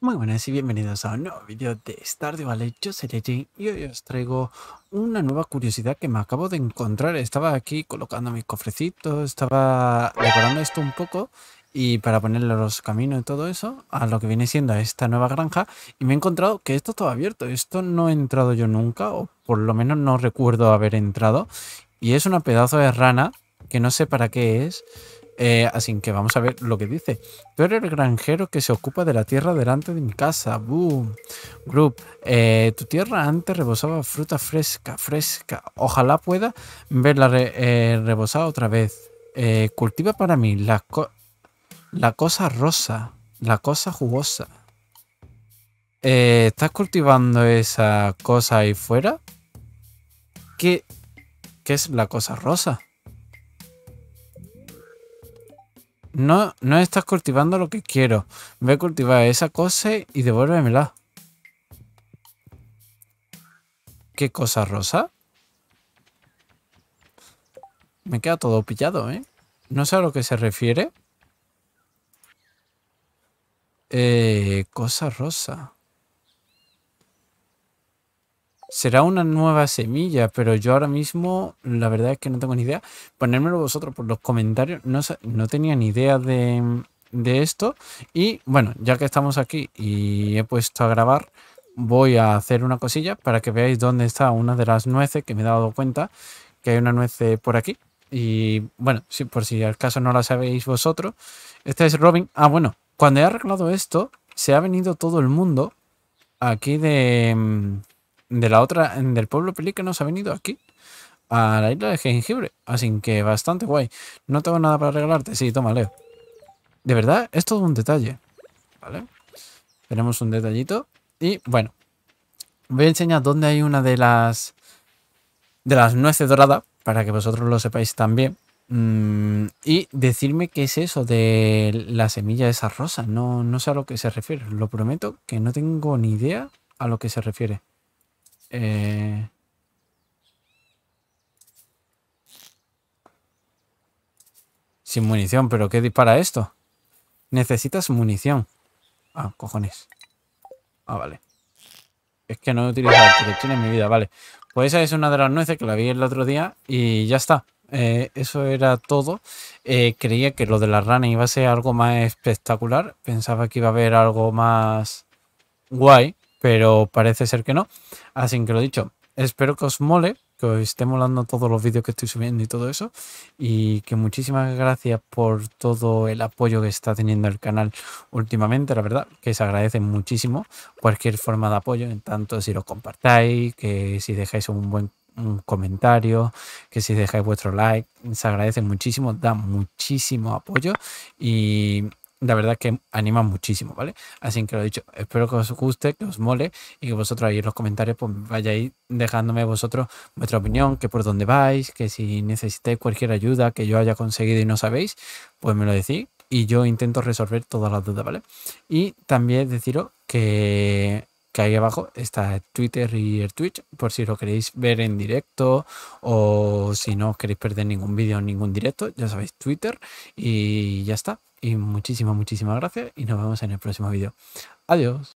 Muy buenas y bienvenidos a un nuevo vídeo de Stardew Valley, yo soy EJ y hoy os traigo una nueva curiosidad que me acabo de encontrar. Estaba aquí colocando mis cofrecitos, estaba decorando esto un poco y para ponerle los caminos y todo eso a lo que viene siendo esta nueva granja y me he encontrado que esto estaba abierto, esto no he entrado yo nunca o por lo menos no recuerdo haber entrado y es una pedazo de rana que no sé para qué es eh, así que vamos a ver lo que dice. Tú eres el granjero que se ocupa de la tierra delante de mi casa. Boom. Group. Eh, tu tierra antes rebosaba fruta fresca, fresca. Ojalá pueda verla eh, rebosada otra vez. cultiva para mí la, la cosa rosa, la cosa jugosa. ¿Estás cultivando esa cosa ahí fuera? ¿Qué, ¿Qué es la cosa rosa? No, no estás cultivando lo que quiero. Ve a cultivar esa cosa y devuélvemela. ¿Qué cosa rosa? Me queda todo pillado, ¿eh? No sé a lo que se refiere. Eh, cosa rosa. Será una nueva semilla, pero yo ahora mismo la verdad es que no tengo ni idea. Ponérmelo vosotros por los comentarios. No, no tenía ni idea de, esto. Y bueno, ya que estamos aquí y he puesto a grabar, voy a hacer una cosilla para que veáis dónde está una de las nueces que me he dado cuenta que hay una nuez por aquí. Y bueno, por si al caso no la sabéis vosotros, este es Robin. Ah, bueno, cuando he arreglado esto, se ha venido todo el mundo aquí de, de la otra, del pueblo pelícano se ha venido aquí a la isla de jengibre. Así que bastante guay. No tengo nada para regalarte. Sí, toma, Leo. De verdad, es todo un detalle. ¿Vale? Tenemos un detallito. Y bueno, voy a enseñar dónde hay una de las de las nueces doradas para que vosotros lo sepáis también. Mm, y decirme qué es eso de la semilla de esa rosa. No, no sé a lo que se refiere. Lo prometo que no tengo ni idea a lo que se refiere. Eh, sin munición, pero ¿qué dispara esto? Necesitas munición. Ah, cojones. Ah, vale. Es que no he utilizado proyectil en mi vida, vale. Pues esa es una de las nueces que la vi el otro día y ya está. Eh, eso era todo. Eh, creía que lo de la rana iba a ser algo más espectacular. Pensaba que iba a haber algo más guay pero parece ser que no. Así que lo dicho, espero que os mole, que os esté molando todos los vídeos que estoy subiendo y todo eso. Y que muchísimas gracias por todo el apoyo que está teniendo el canal últimamente, la verdad, que se agradece muchísimo cualquier forma de apoyo, en tanto si lo compartáis, que si dejáis un buen comentario, que si dejáis vuestro like, se agradece muchísimo, da muchísimo apoyo y la verdad que anima muchísimo, ¿vale? Así que lo he dicho, espero que os guste, que os mole y que vosotros ahí en los comentarios pues vayáis dejándome vosotros vuestra opinión, que por dónde vais, que si necesitáis cualquier ayuda que yo haya conseguido y no sabéis, pues me lo decís y yo intento resolver todas las dudas, ¿vale? Y también deciros que ahí abajo está Twitter y el Twitch, por si lo queréis ver en directo o si no queréis perder ningún vídeo, ningún directo, ya sabéis, Twitter y ya está. Y muchísimas, muchísimas gracias y nos vemos en el próximo vídeo. Adiós.